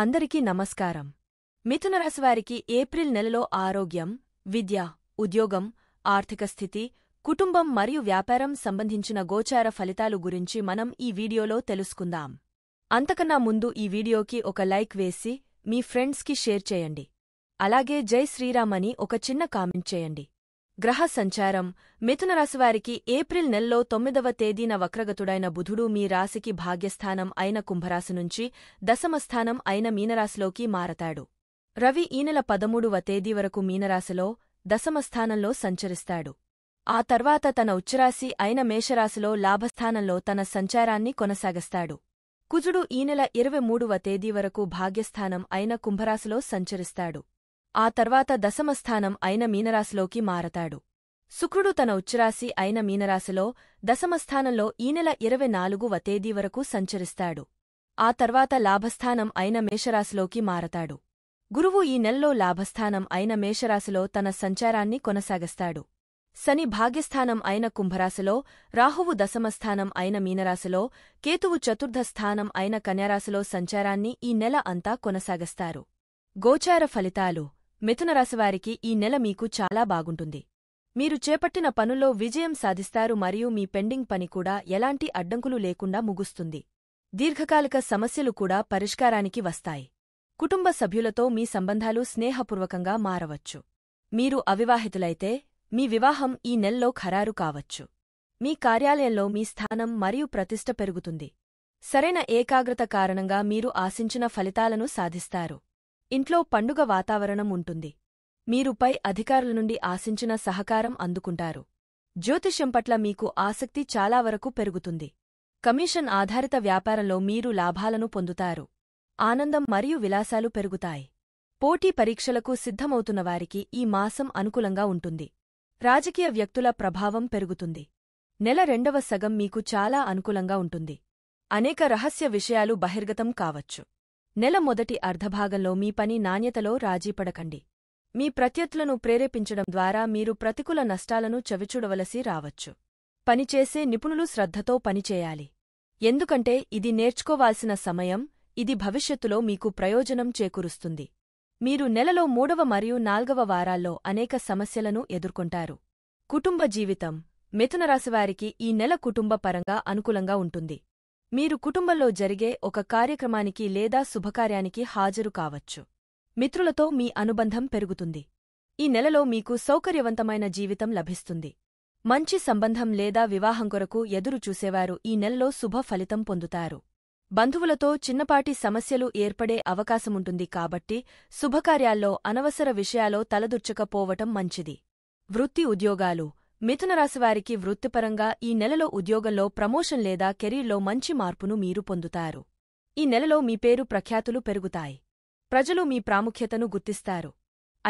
అందరికీ నమస్కారం మిథునరాశివారికి ఏప్రిల్ నెలలో ఆరోగ్యం విద్య ఉద్యోగం ఆర్థిక స్థితి కుటుంబం మరియు వ్యాపారం సంబంధించిన గోచార ఫలితాలు గురించి మనం ఈ వీడియోలో తెలుసుకుందాం అంతకన్నా ముందు ఈ వీడియోకి ఒక లైక్ వేసి మీ ఫ్రెండ్స్కి షేర్ చేయండి అలాగే జై శ్రీరామ్ ఒక చిన్న కామెంట్ చేయండి గ్రహ సంచారం రాశివారికి ఏప్రిల్ నెలలో తొమ్మిదవ తేదీన వక్రగతుడైన బుధుడు మీ రాశికి భాగ్యస్థానం అయిన కుంభరాశి నుంచి దశమస్థానం అయిన మీనరాశిలోకి మారతాడు రవి ఈ నెల పదమూడవ తేదీ వరకు మీనరాశిలో దశమస్థానంలో సంచరిస్తాడు ఆ తర్వాత తన ఉచ్చరాశి అయిన మేషరాశిలో లాభస్థానంలో తన సంచారాన్ని కొనసాగస్తాడు కుజుడు ఈ నెల ఇరవై మూడవ తేదీ వరకు భాగ్యస్థానం అయిన కుంభరాశిలో సంచరిస్తాడు ఆ తర్వాత దశమస్థానం అయిన మీనరాశిలోకి మారతాడు శుక్రుడు తన ఉచ్చరాశి అయిన మీనరాశిలో దశమస్థానంలో ఈ నెల ఇరవై నాలుగువ తేదీ వరకు సంచరిస్తాడు ఆ తర్వాత లాభస్థానం అయిన మేషరాశిలోకి మారతాడు గురువు ఈ నెలలో లాభస్థానం అయిన మేషరాశిలో తన సంచారాన్ని కొనసాగస్తాడు శని భాగ్యస్థానం అయిన కుంభరాశిలో రాహువు దశమస్థానం అయిన మీనరాశిలో కేతువు చతుర్థస్థానం స్థానం అయిన కన్యారాశిలో సంచారాన్ని ఈ నెల అంతా కొనసాగస్తారు గోచార ఫలితాలు మిథునరాశివారికి ఈ నెల మీకు చాలా బాగుంటుంది మీరు చేపట్టిన పనుల్లో విజయం సాధిస్తారు మరియు మీ పెండింగ్ పని కూడా ఎలాంటి అడ్డంకులు లేకుండా ముగుస్తుంది దీర్ఘకాలిక సమస్యలు కూడా పరిష్కారానికి వస్తాయి కుటుంబ సభ్యులతో మీ సంబంధాలు స్నేహపూర్వకంగా మారవచ్చు మీరు అవివాహితులైతే మీ వివాహం ఈ నెల్లో ఖరారు కావచ్చు మీ కార్యాలయంలో మీ స్థానం మరియు ప్రతిష్ట పెరుగుతుంది సరైన ఏకాగ్రత కారణంగా మీరు ఆశించిన ఫలితాలను సాధిస్తారు ఇంట్లో పండుగ వాతావరణం ఉంటుంది మీరు పై అధికారుల నుండి ఆశించిన సహకారం అందుకుంటారు జ్యోతిష్యం పట్ల మీకు ఆసక్తి చాలా వరకు పెరుగుతుంది కమిషన్ ఆధారిత వ్యాపారంలో మీరు లాభాలను పొందుతారు ఆనందం మరియు విలాసాలు పెరుగుతాయి పోటీ పరీక్షలకు సిద్ధమవుతున్నవారికి ఈ మాసం అనుకూలంగా ఉంటుంది రాజకీయ వ్యక్తుల ప్రభావం పెరుగుతుంది నెల రెండవ సగం మీకు చాలా అనుకూలంగా ఉంటుంది అనేక రహస్య విషయాలు బహిర్గతం కావచ్చు నెల మొదటి అర్ధభాగంలో మీ పని నాణ్యతలో రాజీపడకండి మీ ప్రత్యర్థులను ప్రేరేపించడం ద్వారా మీరు ప్రతికూల నష్టాలను చవిచూడవలసి రావచ్చు పనిచేసే నిపుణులు శ్రద్ధతో పనిచేయాలి ఎందుకంటే ఇది నేర్చుకోవాల్సిన సమయం ఇది భవిష్యత్తులో మీకు ప్రయోజనం చేకూరుస్తుంది మీరు నెలలో మూడవ మరియు నాల్గవ వారాల్లో అనేక సమస్యలను ఎదుర్కొంటారు కుటుంబ జీవితం మిథునరాశివారికి ఈ నెల కుటుంబ పరంగా అనుకూలంగా ఉంటుంది మీరు కుటుంబంలో జరిగే ఒక కార్యక్రమానికి లేదా శుభకార్యానికి హాజరు కావచ్చు మిత్రులతో మీ అనుబంధం పెరుగుతుంది ఈ నెలలో మీకు సౌకర్యవంతమైన జీవితం లభిస్తుంది మంచి సంబంధం లేదా వివాహం కొరకు ఎదురు చూసేవారు ఈ నెలలో శుభ ఫలితం పొందుతారు బంధువులతో చిన్నపాటి సమస్యలు ఏర్పడే అవకాశముంటుంది కాబట్టి శుభకార్యాల్లో అనవసర విషయాలో తలదుర్చకపోవటం మంచిది వృత్తి ఉద్యోగాలు మిథునరాశివారికి వృత్తిపరంగా ఈ నెలలో ఉద్యోగంలో ప్రమోషన్ లేదా కెరీర్లో మంచి మార్పును మీరు పొందుతారు ఈ నెలలో మీ పేరు ప్రఖ్యాతులు పెరుగుతాయి ప్రజలు మీ ప్రాముఖ్యతను గుర్తిస్తారు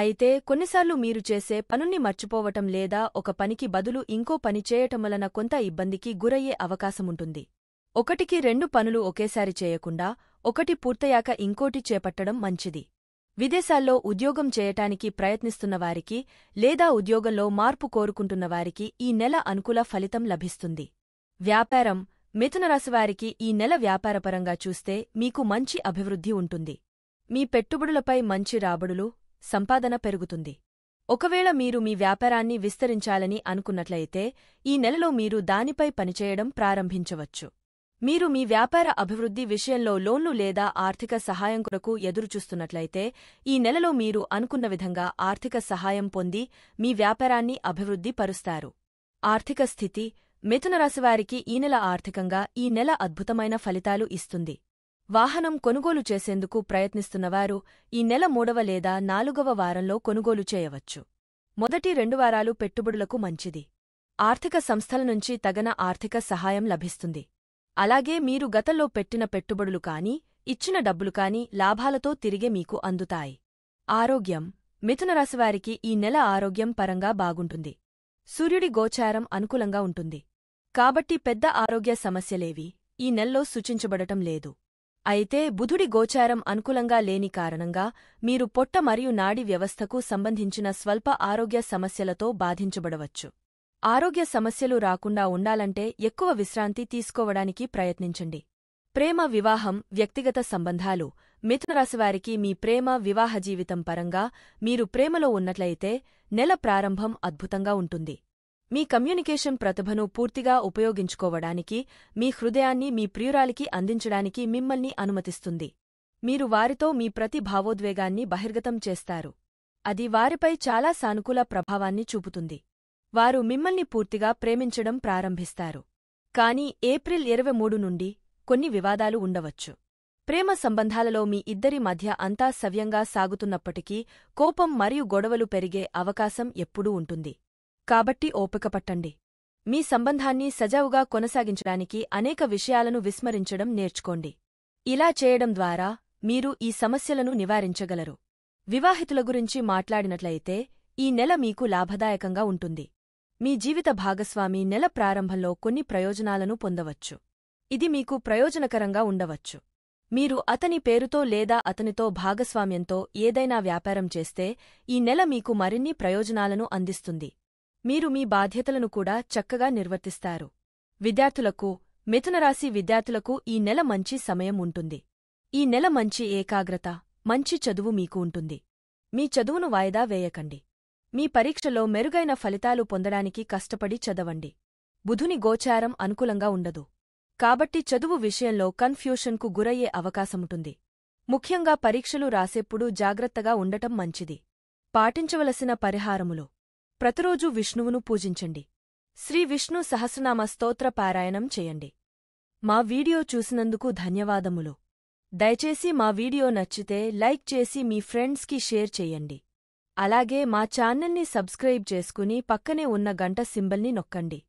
అయితే కొన్నిసార్లు మీరు చేసే పనుణ్ణి మర్చిపోవటం లేదా ఒక పనికి బదులు ఇంకో పని చేయటం వలన కొంత ఇబ్బందికి గురయ్యే అవకాశముంటుంది ఒకటికి రెండు పనులు ఒకేసారి చేయకుండా ఒకటి పూర్తయాక ఇంకోటి చేపట్టడం మంచిది విదేశాల్లో ఉద్యోగం చేయటానికి ప్రయత్నిస్తున్న వారికి లేదా ఉద్యోగంలో మార్పు కోరుకుంటున్న వారికి ఈ నెల అనుకూల ఫలితం లభిస్తుంది వ్యాపారం మిథునరాశివారికి ఈ నెల వ్యాపారపరంగా చూస్తే మీకు మంచి అభివృద్ధి ఉంటుంది మీ పెట్టుబడులపై మంచి రాబడులు సంపాదన పెరుగుతుంది ఒకవేళ మీరు మీ వ్యాపారాన్ని విస్తరించాలని అనుకున్నట్లయితే ఈ నెలలో మీరు దానిపై పనిచేయడం ప్రారంభించవచ్చు మీరు మీ వ్యాపార అభివృద్ధి విషయంలో లోన్లు లేదా ఆర్థిక సహాయం కొరకు ఎదురుచూస్తున్నట్లయితే ఈ నెలలో మీరు అనుకున్న విధంగా ఆర్థిక సహాయం పొంది మీ వ్యాపారాన్ని అభివృద్ధి పరుస్తారు ఆర్థిక స్థితి మిథునరాశివారికి ఈ నెల ఆర్థికంగా ఈ నెల అద్భుతమైన ఫలితాలు ఇస్తుంది వాహనం కొనుగోలు చేసేందుకు ప్రయత్నిస్తున్నవారు ఈ నెల మూడవ లేదా నాలుగవ వారంలో కొనుగోలు చేయవచ్చు మొదటి రెండు వారాలు పెట్టుబడులకు మంచిది ఆర్థిక సంస్థల నుంచి తగన ఆర్థిక సహాయం లభిస్తుంది అలాగే మీరు గతంలో పెట్టిన పెట్టుబడులు కానీ ఇచ్చిన డబ్బులు కానీ లాభాలతో తిరిగి మీకు అందుతాయి ఆరోగ్యం మిథునరాశివారికి ఈ నెల ఆరోగ్యం పరంగా బాగుంటుంది సూర్యుడి గోచారం అనుకూలంగా ఉంటుంది కాబట్టి పెద్ద ఆరోగ్య సమస్యలేవి ఈ నెల్లో సూచించబడటం లేదు అయితే బుధుడి గోచారం అనుకూలంగా లేని కారణంగా మీరు పొట్ట మరియు నాడి వ్యవస్థకు సంబంధించిన స్వల్ప ఆరోగ్య సమస్యలతో బాధించబడవచ్చు ఆరోగ్య సమస్యలు రాకుండా ఉండాలంటే ఎక్కువ విశ్రాంతి తీసుకోవడానికి ప్రయత్నించండి ప్రేమ వివాహం వ్యక్తిగత సంబంధాలు మిథునరాశివారికి మీ ప్రేమ వివాహ జీవితం పరంగా మీరు ప్రేమలో ఉన్నట్లయితే నెల ప్రారంభం అద్భుతంగా ఉంటుంది మీ కమ్యూనికేషన్ ప్రతిభను పూర్తిగా ఉపయోగించుకోవడానికి మీ హృదయాన్ని మీ ప్రియురాలికి అందించడానికి మిమ్మల్ని అనుమతిస్తుంది మీరు వారితో మీ ప్రతి భావోద్వేగాన్ని బహిర్గతం చేస్తారు అది వారిపై చాలా సానుకూల ప్రభావాన్ని చూపుతుంది వారు మిమ్మల్ని పూర్తిగా ప్రేమించడం ప్రారంభిస్తారు కాని ఏప్రిల్ ఇరవై మూడు నుండి కొన్ని వివాదాలు ఉండవచ్చు ప్రేమ సంబంధాలలో మీ ఇద్దరి మధ్య అంతా సవ్యంగా సాగుతున్నప్పటికీ కోపం మరియు గొడవలు పెరిగే అవకాశం ఎప్పుడూ ఉంటుంది కాబట్టి ఓపికపట్టండి మీ సంబంధాన్ని సజావుగా కొనసాగించడానికి అనేక విషయాలను విస్మరించడం నేర్చుకోండి ఇలా చేయడం ద్వారా మీరు ఈ సమస్యలను నివారించగలరు వివాహితుల గురించి మాట్లాడినట్లయితే ఈ నెల మీకు లాభదాయకంగా ఉంటుంది మీ జీవిత భాగస్వామి నెల ప్రారంభంలో కొన్ని ప్రయోజనాలను పొందవచ్చు ఇది మీకు ప్రయోజనకరంగా ఉండవచ్చు మీరు అతని పేరుతో లేదా అతనితో భాగస్వామ్యంతో ఏదైనా వ్యాపారం చేస్తే ఈ నెల మీకు మరిన్ని ప్రయోజనాలను అందిస్తుంది మీరు మీ బాధ్యతలను కూడా చక్కగా నిర్వర్తిస్తారు విద్యార్థులకు మిథునరాశి విద్యార్థులకు ఈ నెల మంచి సమయం ఉంటుంది ఈ నెల మంచి ఏకాగ్రత మంచి చదువు మీకు ఉంటుంది మీ చదువును వాయిదా వేయకండి మీ పరీక్షలో మెరుగైన ఫలితాలు పొందడానికి కష్టపడి చదవండి బుధుని గోచారం అనుకూలంగా ఉండదు కాబట్టి చదువు విషయంలో కన్ఫ్యూషన్కు గురయ్యే అవకాశముంటుంది ముఖ్యంగా పరీక్షలు రాసేప్పుడు జాగ్రత్తగా ఉండటం మంచిది పాటించవలసిన పరిహారములు ప్రతిరోజూ విష్ణువును పూజించండి శ్రీ విష్ణు సహస్రనామ స్తోత్ర పారాయణం చేయండి మా వీడియో చూసినందుకు ధన్యవాదములు దయచేసి మా వీడియో నచ్చితే లైక్ చేసి మీ ఫ్రెండ్స్కి షేర్ చేయండి అలాగే మా ఛానల్ని సబ్స్క్రైబ్ చేసుకుని పక్కనే ఉన్న గంట సింబల్ని నొక్కండి